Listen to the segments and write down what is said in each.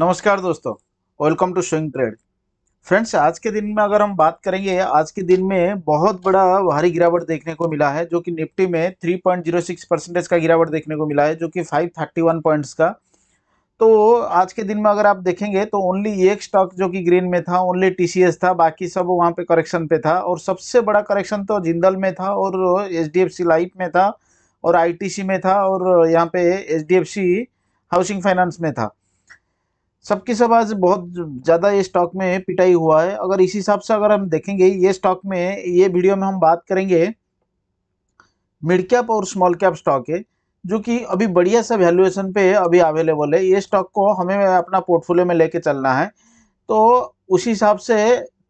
नमस्कार दोस्तों welcome to swing trade friends आज के दिन में अगर हम बात करेंगे आज के दिन में बहुत बड़ा भारी गिरावट देखने को मिला है जो कि निफ्टी में 3.06 परसेंटेज का गिरावट देखने को मिला है जो कि 531 पॉइंट्स का तो आज के दिन में अगर आप देखेंगे तो ओनली एक स्टॉक जो कि ग्रीन में था ओनली टी था बाकी सब वहाँ पर करेक्शन पे था और सबसे बड़ा करेक्शन तो जिंदल में था और एच लाइफ में था और आई में था और यहाँ पे एच हाउसिंग फाइनेंस में था सबकी सब आज बहुत ज़्यादा ये स्टॉक में पिटाई हुआ है अगर इस हिसाब से अगर हम देखेंगे ये स्टॉक में ये वीडियो में हम बात करेंगे मिड कैप और स्मॉल कैप स्टॉक है जो कि अभी बढ़िया सा वैल्यूएशन पे अभी अवेलेबल है ये स्टॉक को हमें अपना पोर्टफोलियो में लेके चलना है तो उसी हिसाब से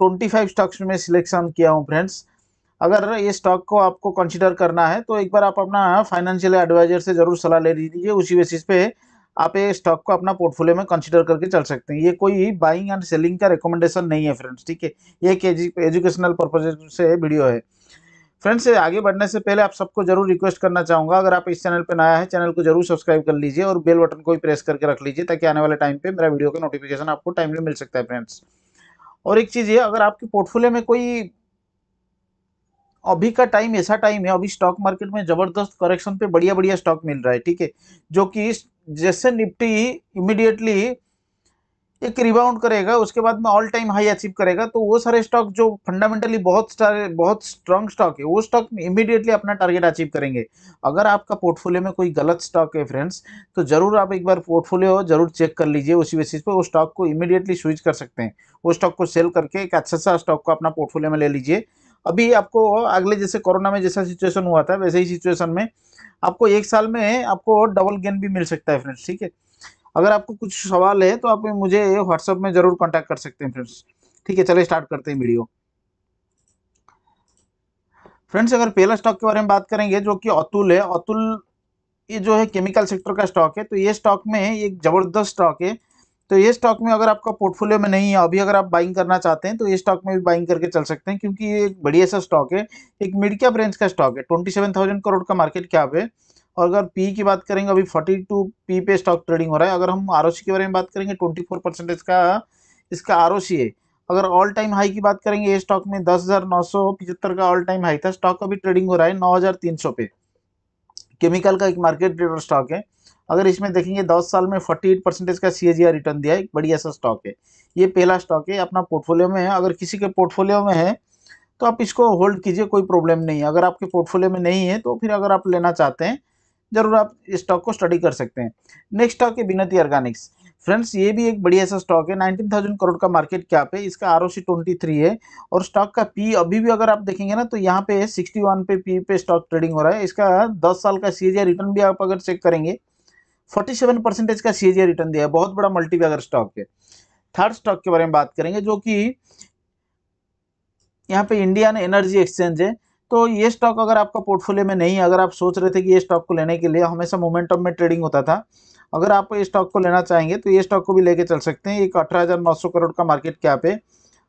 25 स्टॉक्स में सिलेक्शन किया हूँ फ्रेंड्स अगर ये स्टॉक को आपको कंसिडर करना है तो एक बार आप अपना फाइनेंशियल एडवाइजर से ज़रूर सलाह ले लीजिए उसी बेसिस पे आप ये स्टॉक को अपना पोर्टफोलियो में कंसिडर करके चल सकते हैं ये कोई बाइंग एंड सेलिंग का रिकमेंडेशन नहीं है फ्रेंड्स ठीक है ये एक एजुकेशनल पर्पज से वीडियो है फ्रेंड्स आगे बढ़ने से पहले आप सबको जरूर रिक्वेस्ट करना चाहूँगा अगर आप इस चैनल पर नया है चैनल को जरूर सब्सक्राइब कर लीजिए और बेल बटन को भी प्रेस करके रख लीजिए ताकि आने वाले टाइम पे मेरा वीडियो का नोटिफिकेशन आपको टाइमली मिल सकता है फ्रेंड्स और एक चीज़ ये अगर आपके पोर्टफोलियो में कोई अभी का टाइम ऐसा टाइम है अभी स्टॉक मार्केट में ज़बरदस्त करेक्शन पर बढ़िया बढ़िया स्टॉक मिल रहा है ठीक है जो कि जैसे निफ्टी इमिडिएटली एक रिबाउंड करेगा उसके बाद में ऑल टाइम हाई अचीव करेगा तो वो सारे स्टॉक जो फंडामेंटली बहुत सारे बहुत स्ट्रांग स्टॉक है वो स्टॉक इमीडिएटली अपना टारगेट अचीव करेंगे अगर आपका पोर्टफोलियो में कोई गलत स्टॉक है फ्रेंड्स तो जरूर आप एक बार पोर्टफोलियो जरूर चेक कर लीजिए उसी बेसिस पर वो स्टॉक को इमीडिएटली स्विच कर सकते हैं वो स्टॉक को सेल करके एक अच्छा सा स्टॉक को अपना पोर्टफोलियो में ले लीजिए अभी आपको अगले जैसे कोरोना में जैसा सिचुएशन हुआ था वैसे ही सिचुएशन में आपको एक साल में आपको डबल गेन भी मिल सकता है फ्रेंड्स ठीक है अगर आपको कुछ सवाल है तो आप मुझे व्हाट्सअप में जरूर कॉन्टैक्ट कर सकते हैं फ्रेंड्स ठीक है चले स्टार्ट करते हैं वीडियो फ्रेंड्स अगर पहला स्टॉक के बारे में बात करेंगे जो कि अतुल है अतुल ये जो है केमिकल सेक्टर का स्टॉक है तो ये स्टॉक में एक जबरदस्त स्टॉक है तो ये स्टॉक में अगर आपका पोर्टफोलियो में नहीं है अभी अगर आप बाइंग करना चाहते हैं तो ये स्टॉक में भी बाइंग करके चल सकते हैं क्योंकि ये एक बढ़िया सा स्टॉक है एक मिड कैप रेंज का स्टॉक है ट्वेंटी सेवन थाउजेंड करोड़ का मार्केट कैप है और अगर पी की बात करेंगे अभी फोर्टी टू पी पे स्टॉक ट्रेडिंग हो रहा है अगर हम आर के बारे में बात करेंगे ट्वेंटी फोर परसेंटेज का इसका आर है अगर ऑल टाइम हाई की बात करेंगे ये स्टॉक में दस हज़ार नौ सौ का ऑल टाइम हाई था स्टॉक अभी ट्रेडिंग हो रहा है नौ हज़ार तीन सौ पे केमिकल का एक मार्केट ट्रेडर स्टॉक है अगर इसमें देखेंगे दस साल में फोर्टी एट परसेंटेज का सी रिटर्न दिया है एक बढ़िया सा स्टॉक है ये पहला स्टॉक है अपना पोर्टफोलियो में है अगर किसी के पोर्टफोलियो में है तो आप इसको होल्ड कीजिए कोई प्रॉब्लम नहीं है अगर आपके पोर्टफोलियो में नहीं है तो फिर अगर आप लेना चाहते हैं ज़रूर आप इस स्टॉक को स्टडी कर सकते हैं नेक्स्ट स्टॉक है बिनती ऑर्गेनिक्स फ्रेंड्स ये भी एक बढ़िया सा स्टॉक है नाइनटीन थाउजेंड करोड़ का मार्केट कैप है इसका R O C twenty three है और स्टॉक का पी अभी भी अगर आप देखेंगे ना तो यहाँ पे सिक्सटी वन पे पी पे स्टॉक ट्रेडिंग हो रहा है इसका दस साल का सी रिटर्न भी आप अगर चेक करेंगे 47 परसेंटेज का सी रिटर्न दिया है बहुत बड़ा मल्टीवेगर स्टॉक है थर्ड स्टॉक के बारे में बात करेंगे जो कि यहाँ पे इंडियन एनर्जी एक्सचेंज है तो ये स्टॉक अगर आपका पोर्टफोलियो में नहीं अगर आप सोच रहे थे कि ये स्टॉक को लेने के लिए हमेशा मोमेंटम में ट्रेडिंग होता था अगर आप ये स्टॉक को लेना चाहेंगे तो ये स्टॉक को भी लेके चल सकते हैं एक अठारह करोड़ का मार्केट कैप है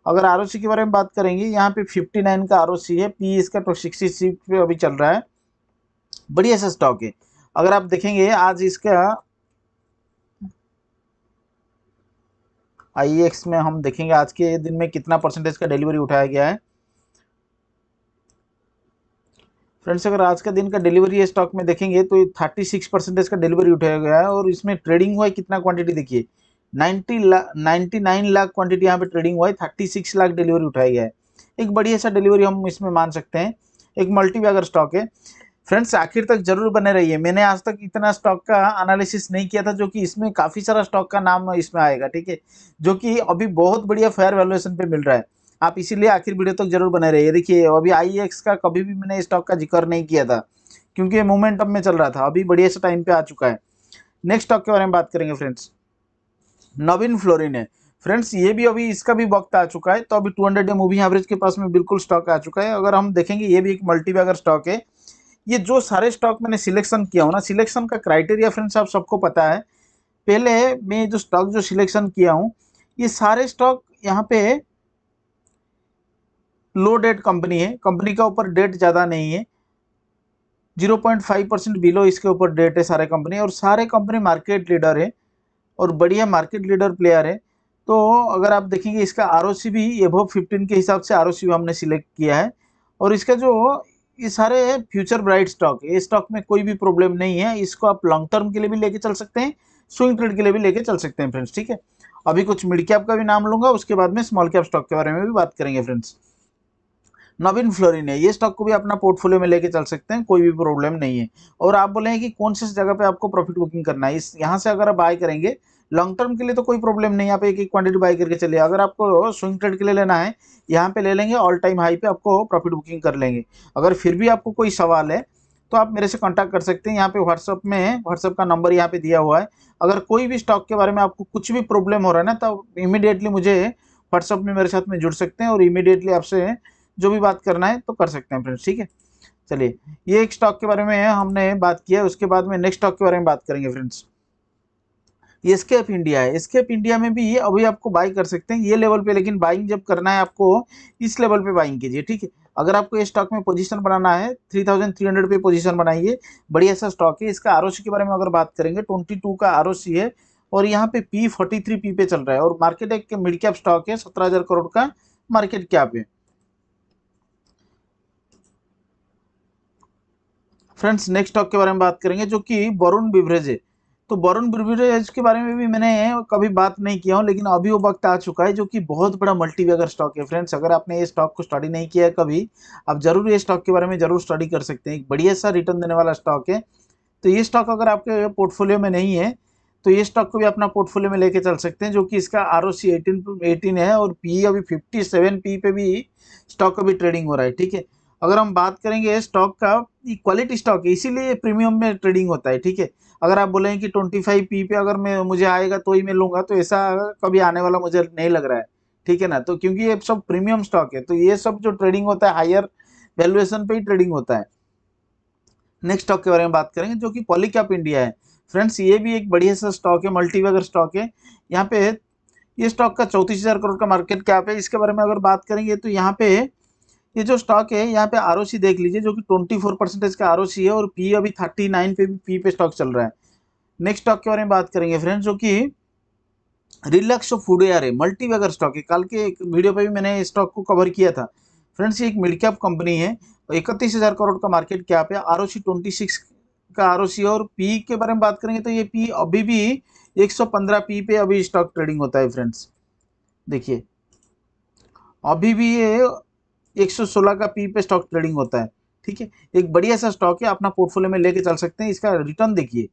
अगर आर के बारे में बात करेंगे यहाँ पे 59 का आर है पी इसका सिक्सटी सिक्सटी अभी चल रहा है बढ़िया सा स्टॉक है अगर आप देखेंगे आज इसका आई एक्स e में हम देखेंगे आज के दिन में कितना परसेंटेज का डिलीवरी उठाया गया है फ्रेंड्स अगर आज का दिन का डिलीवरी स्टॉक में देखेंगे तो थर्टी सिक्स परसेंटेज का डिलीवरी उठाया गया है और इसमें ट्रेडिंग हुआ है कितना क्वांटिटी देखिए ninety lakh ninety nine lakh quantity यहाँ पे ट्रेडिंग हुआ है थर्टी सिक्स लाख डिलीवरी उठाया गया है एक बढ़िया सा डिलीवरी हम इसमें मान सकते हैं एक मल्टी स्टॉक है फ्रेंड्स आखिर तक जरूर बने रहिए मैंने आज तक इतना स्टॉक का एनालिसिस नहीं किया था जो कि इसमें काफ़ी सारा स्टॉक का नाम इसमें आएगा ठीक है जो कि अभी बहुत बढ़िया फेयर वैल्यूएशन पे मिल रहा है आप इसीलिए आखिर वीडियो तक जरूर बने रहिए देखिए अभी आई e का कभी भी मैंने स्टॉक का जिक्र नहीं किया था क्योंकि ये मोमेंटम में चल रहा था अभी बढ़िया से टाइम पे आ चुका है नेक्स्ट स्टॉक के बारे में बात करेंगे फ्रेंड्स नवीन फ्लोरिन है फ्रेंड्स ये भी अभी इसका भी वक्त आ चुका है तो अभी टू हंड्रेड मूवी एवरेज के पास में बिल्कुल स्टॉक आ चुका है अगर हम देखेंगे ये भी एक मल्टीबैगर स्टॉक है ये जो सारे स्टॉक मैंने सिलेक्शन किया हूँ ना सिलेक्शन का क्राइटेरिया फ्रेंड्स आप सबको पता है पहले मैं जो स्टॉक जो सिलेक्शन किया हूँ ये सारे स्टॉक यहाँ पे लो डेट कंपनी है कंपनी का ऊपर डेट ज़्यादा नहीं है 0.5 परसेंट बिलो इसके ऊपर डेट है सारे कंपनी और सारे कंपनी मार्केट लीडर है और बढ़िया मार्केट लीडर प्लेयर है तो अगर आप देखेंगे इसका आर भी एबोव फिफ्टीन के हिसाब से आर हमने सिलेक्ट किया है और इसका जो ये सारे हैं फ्यूचर ब्राइट स्टॉक ये स्टॉक में कोई भी प्रॉब्लम नहीं है इसको आप लॉन्ग टर्म के लिए भी लेके चल सकते हैं स्विंग ट्रेड के लिए भी लेके चल सकते हैं फ्रेंड्स ठीक है अभी कुछ मिड कैप का भी नाम लूंगा उसके बाद में स्मॉल कैप स्टॉक के बारे में भी बात करेंगे फ्रेंड्स नवीन फ्लोरिन है ये स्टॉक को भी अपना पोर्टफोलियो में लेके चल सकते हैं कोई भी प्रॉब्लम नहीं है और आप बोले कि कौन से जगह पे आपको प्रॉफिट बुकिंग करना है इस यहाँ से अगर आप बाय करेंगे लॉन्ग टर्म के लिए तो कोई प्रॉब्लम नहीं यहाँ पे एक एक क्वांटिटी बाई करके चलिए अगर आपको स्विंग ट्रेड के लिए लेना है यहाँ पे ले लेंगे ऑल टाइम हाई पे आपको प्रॉफिट बुकिंग कर लेंगे अगर फिर भी आपको कोई सवाल है तो आप मेरे से कांटेक्ट कर सकते हैं यहाँ पे व्हाट्सअप में व्हाट्सअप का नंबर यहाँ पे दिया हुआ है अगर कोई भी स्टॉक के बारे में आपको कुछ भी प्रॉब्लम हो रहा है ना तो इमीडिएटली मुझे व्हाट्सअप में मेरे साथ में जुड़ सकते हैं और इमीडिएटली आपसे जो भी बात करना है तो कर सकते हैं फ्रेंड्स ठीक है चलिए ये एक स्टॉक के बारे में हमने बात किया उसके बाद में नेक्स्ट स्टॉक के बारे में बात करेंगे फ्रेंड्स ये स्केप इंडिया है स्केप इंडिया में भी अभी आपको बाई कर सकते हैं ये लेवल पे लेकिन बाइंग जब करना है आपको इस लेवल पे बाइंग कीजिए ठीक है अगर आपको ये स्टॉक में पोजीशन बनाना है 3300 पे पोजीशन बनाइए बढ़िया सा स्टॉक है इसका आर के बारे में अगर बात करेंगे ट्वेंटी का आर है और यहाँ पे पी फोर्टी थ्री पी पे चल रहा है और मार्केट एक मिड कैप स्टॉक है सत्रह हजार करोड़ का मार्केट कैप है फ्रेंड्स नेक्स्ट स्टॉक के बारे में बात करेंगे जो कि वरुण बिवरेज है तो वरुण ब्रिवरेज के बारे में भी मैंने कभी बात नहीं किया हूँ लेकिन अभी वो वक्त आ चुका है जो कि बहुत बड़ा मल्टीवेगर स्टॉक है फ्रेंड्स अगर आपने ये स्टॉक को स्टडी नहीं किया है कभी आप जरूर ये स्टॉक के बारे में जरूर स्टडी कर सकते हैं एक बढ़िया सा रिटर्न देने वाला स्टॉक है तो ये स्टॉक अगर आपके पोर्टफोलियो में नहीं है तो ये स्टॉक को भी अपना पोर्टफोलियो में लेके चल सकते हैं जो कि इसका R O C eighteen eighteen है और पी e अभी फिफ्टी सेवन पी पे भी स्टॉक का भी ट्रेडिंग हो रहा है ठीक है अगर हम बात करेंगे स्टॉक का क्वालिटी स्टॉक है इसीलिए प्रीमियम में ट्रेडिंग होता है ठीक है अगर आप बोलें कि ट्वेंटी फाइव पी पे अगर मैं मुझे आएगा तो ही मैं लूंगा तो ऐसा कभी आने वाला मुझे नहीं लग रहा है ठीक है ना तो क्योंकि ये सब प्रीमियम स्टॉक है तो ये सब जो ट्रेडिंग होता है हायर वैल्यूएशन पे ही ट्रेडिंग होता है नेक्स्ट स्टॉक के बारे में बात करेंगे जो कि पॉलीकैप इंडिया है फ्रेंड्स ये भी एक बढ़िया सा स्टॉक है मल्टीवेगर स्टॉक है यहाँ पे ये स्टॉक का चौंतीस हज़ार करोड़ का मार्केट कैप है इसके बारे में अगर बात करेंगे तो यहाँ पे ये जो स्टॉक है यहाँ पे आर देख लीजिए जो कि 24 फोर परसेंटेज का आर है और पी e अभी 39 पे भी पी e पे स्टॉक चल रहा है नेक्स्ट स्टॉक के बारे में बात करेंगे फ्रेंड्स जो कि रिलैक्स फूड एयर है मल्टीवेगर स्टॉक है कल के एक वीडियो पे भी मैंने स्टॉक को कवर किया था फ्रेंड्स ये एक मिड कैप कंपनी है इकतीस करोड़ का मार्केट कैप है आर ओ का आर और पी e के बारे में बात करेंगे तो ये पी अभी भी एक पी पे अभी स्टॉक ट्रेडिंग होता है फ्रेंड्स देखिए अभी भी ये 116 का पी e पे स्टॉक ट्रेडिंग होता है ठीक है एक बढ़िया सा स्टॉक है अपना पोर्टफोलियो में लेके चल सकते हैं इसका रिटर्न देखिए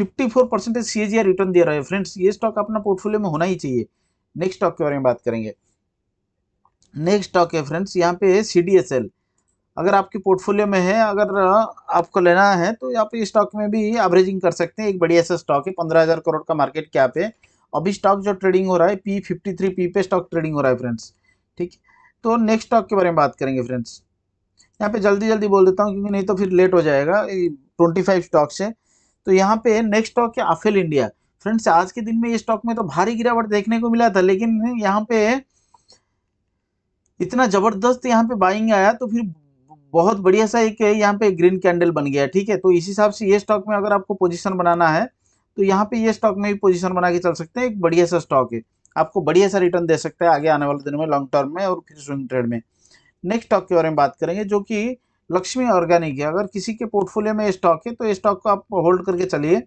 54 परसेंटेज सी रिटर्न दे रहा है फ्रेंड्स ये स्टॉक अपना पोर्टफोलियो में होना ही चाहिए नेक्स्ट स्टॉक के बारे में बात करेंगे नेक्स्ट स्टॉक है फ्रेंड्स यहाँ पे है सी अगर आपके पोर्टफोलियो में है अगर आपको लेना है तो आप इस स्टॉक में भी एवरेजिंग कर सकते हैं एक बढ़िया सा स्टॉक है पंद्रह हज़ार करोड़ का मार्केट कैप है अभी स्टॉक जो ट्रेडिंग हो रहा है पी फिफ्टी थ्री पी पे स्टॉक ट्रेडिंग हो रहा है फ्रेंड्स ठीक है तो नेक्स्ट स्टॉक के बारे में बात करेंगे फ्रेंड्स यहाँ पे जल्दी जल्दी बोल देता हूँ क्योंकि नहीं तो फिर लेट हो जाएगा ट्वेंटी फाइव स्टॉक्स है तो यहाँ पे नेक्स्ट स्टॉक है अफेल इंडिया फ्रेंड्स आज के दिन में ये स्टॉक में तो भारी गिरावट देखने को मिला था लेकिन यहाँ पे इतना ज़बरदस्त यहाँ पे बाइंग आया तो फिर बहुत बढ़िया सा एक यहाँ पे ग्रीन कैंडल बन गया ठीक है तो इस हिसाब से ये स्टॉक में अगर आपको पोजिशन बनाना है तो यहाँ पे ये स्टॉक में भी पोजिशन बना के चल सकते हैं एक बढ़िया सा स्टॉक है आपको बढ़िया सा रिटर्न दे सकता है आगे आने वाले दिनों में लॉन्ग टर्म में और फिर स्विंग ट्रेड में नेक्स्ट स्टॉक के बारे में बात करेंगे जो कि लक्ष्मी ऑर्गेनिक है अगर किसी के पोर्टफोलियो में स्टॉक है तो ये स्टॉक को आप होल्ड करके चलिए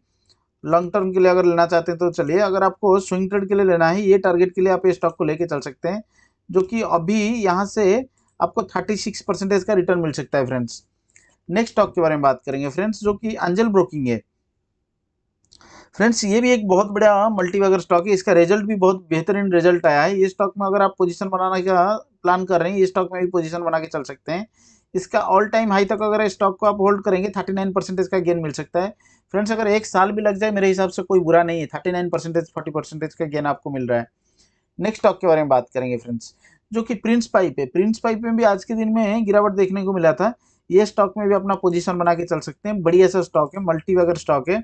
लॉन्ग टर्म के लिए अगर लेना चाहते हैं तो चलिए अगर आपको स्विंग ट्रेड के लिए लेना है ये टारगेट के लिए आप ये स्टॉक को लेके चल सकते हैं जो कि अभी यहाँ से आपको थर्टी सिक्स परसेंटेज का रिटर्न मिल सकता है फ्रेंड्स नेक्स्ट स्टॉक के बारे में बात करेंगे फ्रेंड्स जो कि अंजल ब्रोकिंग है फ्रेंड्स ये भी एक बहुत बड़ा मल्टीवैगर स्टॉक है इसका रिजल्ट भी बहुत बेहतरीन रिजल्ट आया है ये स्टॉक में अगर आप पोजीशन बनाना का प्लान कर रहे हैं ये स्टॉक में भी पोजीशन बना के चल सकते हैं इसका ऑल टाइम हाई तक अगर स्टॉक को आप होल्ड करेंगे थर्टी नाइन परसेंटेज का गेन मिल सकता है फ्रेंड्स अगर एक साल भी लग जाए मेरे हिसाब से कोई बुरा नहीं है thirty nine percentage forty percentage का गेन आपको मिल रहा है नेक्स्ट स्टॉक के बारे में बात करेंगे फ्रेंड्स जो कि प्रिंस पाइप है प्रिंस पाइप में भी आज के दिन में गिरावट देखने को मिला था ये स्टॉक में भी अपना पोजीशन बना के चल सकते हैं बढ़िया सा स्टॉक है मल्टीवैगर स्टॉक है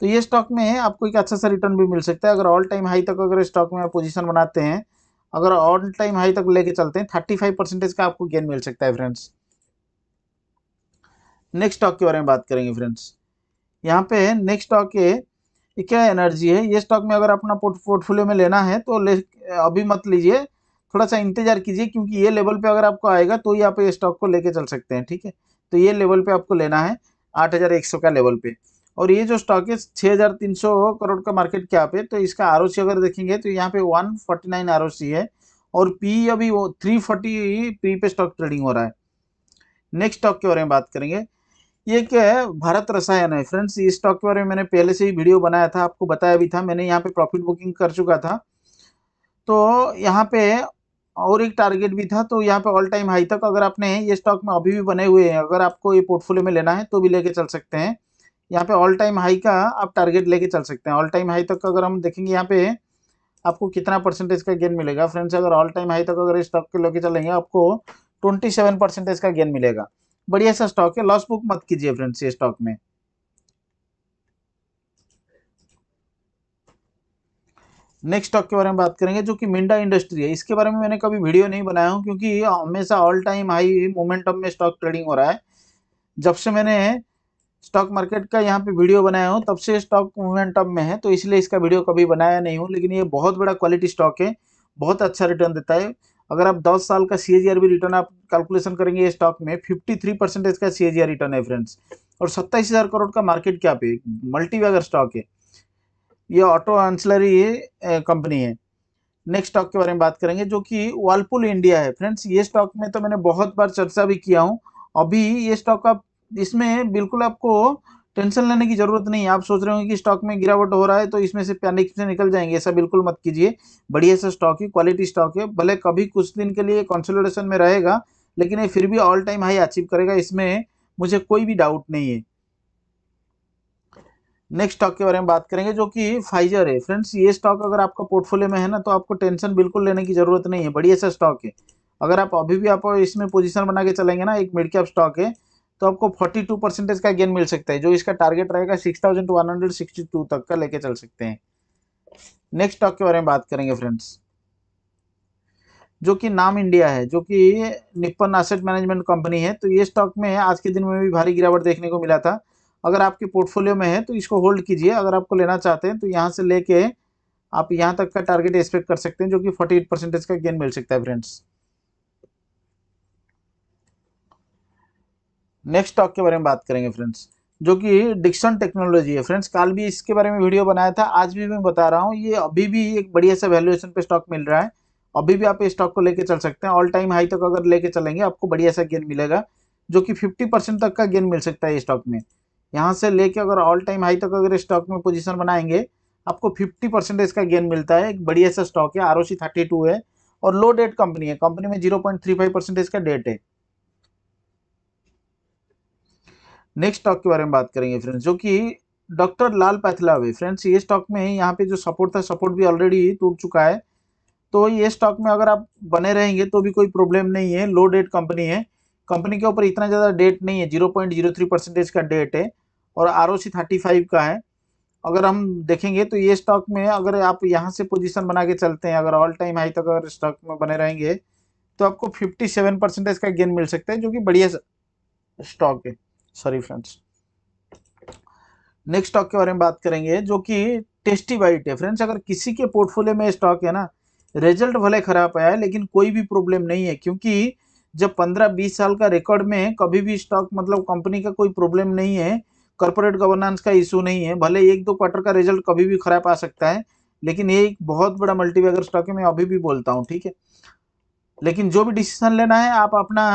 तो ये स्टॉक में है आपको एक अच्छा सा रिटर्न भी मिल सकता है अगर ऑल टाइम हाई तक अगर स्टॉक में आप पोजीशन बनाते हैं अगर ऑल टाइम हाई तक लेके चलते हैं थर्टी फाइव परसेंटेज का आपको गेन मिल सकता है फ्रेंड्स नेक्स्ट स्टॉक के बारे में बात करेंगे फ्रेंड्स यहाँ पे है नेक्स्ट स्टॉक ये क्या एनर्जी है ये स्टॉक में अगर अपना पोर्टफोलियो में लेना है तो ले अभी मत लीजिए थोड़ा सा इंतजार कीजिए क्योंकि ये लेवल पे अगर आपको आएगा तो ही आप ये स्टॉक को लेके चल सकते हैं ठीक है तो ये लेवल पे आपको लेना है आठ का लेवल पे और ये जो स्टॉक है 6300 करोड़ का मार्केट कैप है तो इसका आर अगर देखेंगे तो यहाँ पे 149 फोर्टी नाइन है और पी अभी वो थ्री फोर्टी पी पे स्टॉक ट्रेडिंग हो रहा है नेक्स्ट स्टॉक के बारे में बात करेंगे ये क्या है भारत रसायन है फ्रेंड्स इस स्टॉक के बारे में मैंने पहले से ही वीडियो बनाया था आपको बताया भी था मैंने यहाँ पे प्रॉफिट बुकिंग कर चुका था तो यहाँ पे और एक टारगेट भी था तो यहाँ पे ऑल टाइम हाई तक अगर आपने ये स्टॉक में अभी भी बने हुए हैं अगर आपको ये पोर्टफोलियो में लेना है तो भी लेके चल सकते हैं यहाँ पे ऑल टाइम हाई का आप टारगेट लेके चल सकते हैं ऑल टाइम हाई तक अगर हम देखेंगे यहाँ पे आपको कितना परसेंटेज का गेन मिलेगा फ्रेंड्स अगर ऑल टाइम हाई तक अगर स्टॉक के लेके चलेंगे आपको ट्वेंटी सेवन परसेंटेज का गेन मिलेगा बढ़िया सा स्टॉक है लॉस बुक मत कीजिए फ्रेंड्स ये स्टॉक में नेक्स्ट स्टॉक के बारे में बात करेंगे जो कि मिंडा इंडस्ट्री है इसके बारे में मैंने कभी वीडियो नहीं बनाया हूँ क्योंकि हमेशा ऑल टाइम हाई मोमेंटम में स्टॉक ट्रेडिंग हो रहा है जब से मैंने स्टॉक मार्केट का यहाँ पे वीडियो बनाया हूँ तब से स्टॉक मोमेंटम में है तो इसलिए इसका वीडियो कभी बनाया नहीं हूँ लेकिन ये बहुत बड़ा क्वालिटी स्टॉक है बहुत अच्छा रिटर्न देता है अगर आप 10 साल का सी रिटर्न आप कैलकुलेशन करेंगे ये स्टॉक में 53 परसेंटेज का सी रिटर्न है फ्रेंड्स और सत्ताईस हज़ार करोड़ का मार्केट क्या पे मल्टी वेगर स्टॉक है ये ऑटो आंसलरी कंपनी है नेक्स्ट स्टॉक के बारे में बात करेंगे जो कि वालपुल इंडिया है फ्रेंड्स ये स्टॉक में तो मैंने बहुत बार चर्चा भी किया हूँ अभी ये स्टॉक आप इसमें बिल्कुल आपको टेंशन लेने की जरूरत नहीं है आप सोच रहे होंगे कि स्टॉक में गिरावट हो रहा है तो इसमें से पैनिक से निकल जाएंगे ऐसा बिल्कुल मत कीजिए बढ़िया सा स्टॉक है क्वालिटी स्टॉक है भले कभी कुछ दिन के लिए कंसोलिडेशन में रहेगा लेकिन ये फिर भी ऑल टाइम हाई अचीव करेगा इसमें मुझे कोई भी डाउट नहीं है नेक्स्ट स्टॉक के बारे में बात करेंगे जो कि फाइजर है फ्रेंड्स ये स्टॉक अगर आपका पोर्टफोलियो में है ना तो आपको टेंशन बिल्कुल लेने की जरूरत नहीं है बढ़िया सा स्टॉक है अगर आप अभी भी आप इसमें पोजीशन बना के चलेंगे ना एक मिड कैप स्टॉक है तो आपको 42 परसेंटेज का गेन मिल सकता है जो इसका टारगेट रहेगा 6162 तक का लेके चल सकते हैं नेक्स्ट स्टॉक के बारे में बात करेंगे फ्रेंड्स जो कि नाम इंडिया है जो कि निपन एसेट मैनेजमेंट कंपनी है तो ये स्टॉक में आज के दिन में भी भारी गिरावट देखने को मिला था अगर आपके पोर्टफोलियो में है तो इसको होल्ड कीजिए अगर आपको लेना चाहते हैं तो यहाँ से लेके आप यहाँ तक का टारगेट एक्सपेक्ट कर सकते हैं जो कि 48 परसेंटेज का गेन मिल सकता है फ्रेंड्स नेक्स्ट स्टॉक के बारे में बात करेंगे फ्रेंड्स जो कि डिक्शन टेक्नोलॉजी है फ्रेंड्स काल भी इसके बारे में वीडियो बनाया था आज भी मैं बता रहा हूँ ये अभी भी एक बढ़िया सा वैल्यूएशन पे स्टॉक मिल रहा है अभी भी आप इस स्टॉक को लेके चल सकते हैं ऑल टाइम हाई तक अगर लेके चलेंगे आपको बढ़िया सा गेन मिलेगा जो कि फिफ्टी परसेंट तक का गेन मिल सकता है इस स्टॉक में यहाँ से लेके अगर ऑल टाइम हाई तक अगर स्टॉक में पोजिशन बनाएंगे आपको फिफ्टी परसेंट इसका गेन मिलता है एक बढ़िया सा स्टॉक है आर ओ है और लो डेट कंपनी है कंपनी में zero point three five percent इसका डेट है नेक्स्ट स्टॉक के बारे में बात करेंगे फ्रेंड्स जो कि डॉक्टर लाल पैथलावे फ्रेंड्स ये स्टॉक में यहाँ पे जो सपोर्ट था सपोर्ट भी ऑलरेडी टूट चुका है तो ये स्टॉक में अगर आप बने रहेंगे तो भी कोई प्रॉब्लम नहीं है लो डेट कंपनी है कंपनी के ऊपर इतना ज़्यादा डेट नहीं है zero point zero three percentage का डेट है और R O C thirty five का है अगर हम देखेंगे तो ये स्टॉक में अगर आप यहाँ से पोजीशन बना के चलते हैं अगर ऑल टाइम हाई तक अगर स्टॉक में बने रहेंगे तो आपको फिफ्टी सेवन परसेंटेज का गेन मिल सकता है जो कि बढ़िया स्टॉक है सॉरी फ्रेंड्स नेक्स्ट स्टॉक के बारे में बात करेंगे जो कि टेस्टी बाइट है फ्रेंड्स अगर किसी के पोर्टफोलियो में स्टॉक है ना रिजल्ट भले खराब आया है लेकिन कोई भी प्रॉब्लम नहीं है क्योंकि जब 15-20 साल का रिकॉर्ड में कभी भी स्टॉक मतलब कंपनी का कोई प्रॉब्लम नहीं है कॉर्पोरेट गवर्नेंस का इशू नहीं है भले एक दो क्वार्टर का रिजल्ट कभी भी खराब आ सकता है लेकिन ये एक बहुत बड़ा मल्टीबैगर स्टॉक है मैं अभी भी बोलता हूँ ठीक है लेकिन जो भी डिसीजन लेना है आप अपना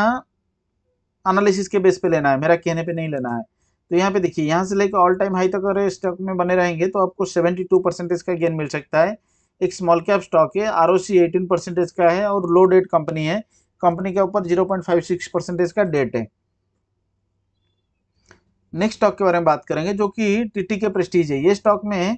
एनालिसिस के बेस पे लेना है मेरा कहने पे नहीं लेना है तो यहाँ पे देखिए यहाँ से लेकर ऑल टाइम हाई तक अगर स्टॉक में बने रहेंगे तो आपको सेवेंटी टू परसेंटेज का गेन मिल सकता है एक स्मॉल कैप स्टॉक है R O C eighteen percentage का है और लो डेट कंपनी है कंपनी के ऊपर zero point five six percentage का डेट है नेक्स्ट स्टॉक के बारे में बात करेंगे जो कि टीटी के प्रेस्टीज है ये स्टॉक में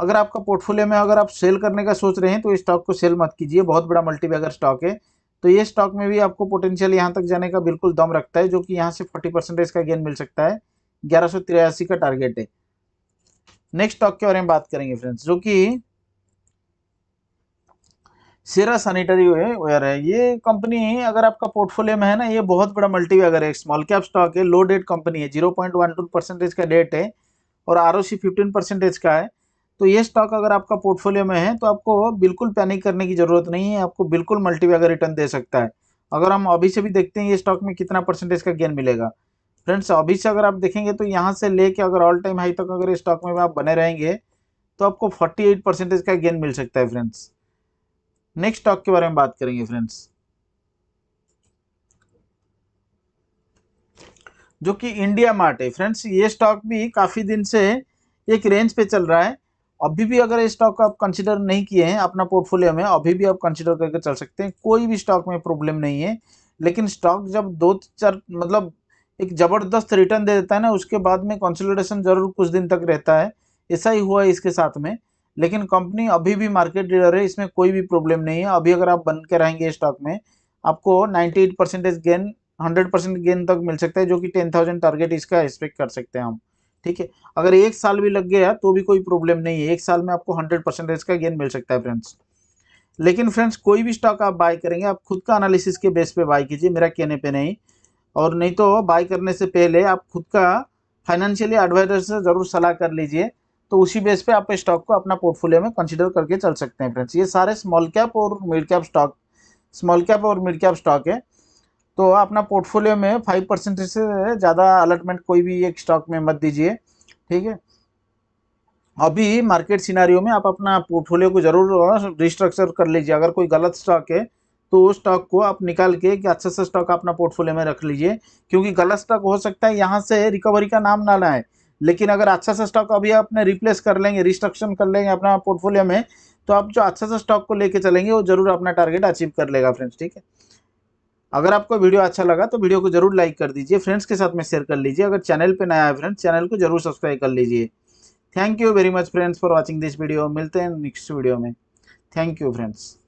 अगर आपका पोर्टफोलियो में अगर आप सेल करने का सोच रहे हैं तो इस स्टॉक को सेल मत कीजिए बहुत बड़ा मल्टीबैगर स्टॉक है तो ये स्टॉक में भी आपको पोटेंशियल यहाँ तक जाने का बिल्कुल दम रखता है जो कि यहाँ से फोर्टी परसेंटेज का गेन मिल सकता है ग्यारह का टारगेट है नेक्स्ट स्टॉक के बारे में बात करेंगे फ्रेंड्स जो कि सेरा सैनिटरी वेयर है ये कंपनी अगर आपका पोर्टफोलियो में है ना ये बहुत बड़ा मल्टी अगर है स्मॉल कैप स्टॉक है लो डेट कंपनी है zero point one two percentage का डेट है और आर ओ फिफ्टीन परसेंटेज का है तो ये स्टॉक अगर आपका पोर्टफोलियो में है तो आपको बिल्कुल पैनिक करने की ज़रूरत नहीं है आपको बिल्कुल मल्टीबैगर रिटर्न दे सकता है अगर हम अभी से भी देखते हैं ये स्टॉक में कितना परसेंटेज का गेन मिलेगा फ्रेंड्स अभी से अगर आप देखेंगे तो यहाँ से लेके अगर ऑल टाइम हाई तक अगर इस स्टॉक में आप बने रहेंगे तो आपको फोर्टी परसेंटेज का गेन मिल सकता है फ्रेंड्स नेक्स्ट स्टॉक के बारे में बात करेंगे फ्रेंड्स जो कि इंडिया मार्ट है फ्रेंड्स ये स्टॉक भी काफ़ी दिन से एक रेंज पे चल रहा है अभी भी अगर स्टॉक आप कंसिडर नहीं किए हैं अपना पोर्टफोलियो में अभी भी आप कंसिडर करके चल सकते हैं कोई भी स्टॉक में प्रॉब्लम नहीं है लेकिन स्टॉक जब दो चार मतलब एक ज़बरदस्त रिटर्न दे देता है ना उसके बाद में कंसोलिडेशन जरूर कुछ दिन तक रहता है ऐसा ही हुआ है इसके साथ में लेकिन कंपनी अभी भी मार्केट लीडर है इसमें कोई भी प्रॉब्लम नहीं है अभी अगर आप बन के रहेंगे स्टॉक में आपको 98 परसेंटेज गेन 100 परसेंट गेन तक मिल सकता है जो कि 10,000 टारगेट इसका एक्सपेक्ट कर सकते हैं हम ठीक है अगर एक साल भी लग गया तो भी कोई प्रॉब्लम नहीं है एक साल में आपको हंड्रेड परसेंटेज का गेन मिल सकता है फ्रेंड्स लेकिन फ्रेंड्स कोई भी स्टॉक आप बाय करेंगे आप खुद का एनालिसिस के बेस पे बाय कीजिए मेरा कहने पे नहीं और नहीं तो बाय करने से पहले आप खुद का फाइनेंशियली एडवाइजर से ज़रूर सलाह कर लीजिए तो उसी बेस पे आप स्टॉक को अपना पोर्टफोलियो में कंसिडर करके चल सकते हैं फ्रेंड्स ये सारे स्मॉल कैप और mid cap stock small cap और मिड कैप स्टॉक है तो अपना पोर्टफोलियो में फाइव परसेंट से ज़्यादा अलॉटमेंट कोई भी एक स्टॉक में मत दीजिए ठीक है अभी मार्केट सिनारियो में आप अपना पोर्टफोलियो को ज़रूर रिस्ट्रक्चर कर लीजिए अगर कोई गलत स्टॉक है तो उस स्टॉक को आप निकाल के एक अच्छा सा स्टॉक अपना पोर्टफोलियो में रख लीजिए क्योंकि गलत स्टॉक हो सकता है यहाँ से रिकवरी का नाम ना लाए लेकिन अगर अच्छा सा स्टॉक अभी आपने रिप्लेस कर लेंगे रिस्ट्रक्शन कर लेंगे अपना पोर्टफोलियो में तो आप जो अच्छा सा स्टॉक को लेके चलेंगे वो जरूर अपना टारगेट अचीव कर लेगा फ्रेंड्स ठीक है अगर आपको वीडियो अच्छा लगा तो वीडियो को जरूर लाइक कर दीजिए फ्रेंड्स के साथ में शेयर कर लीजिए अगर चैनल पर नया है फ्रेंड्स चैनल को जरूर सब्सक्राइब कर लीजिए thank you very much friends for watching this video मिलते हैं नेक्स्ट वीडियो में थैंक यू फ्रेंड्स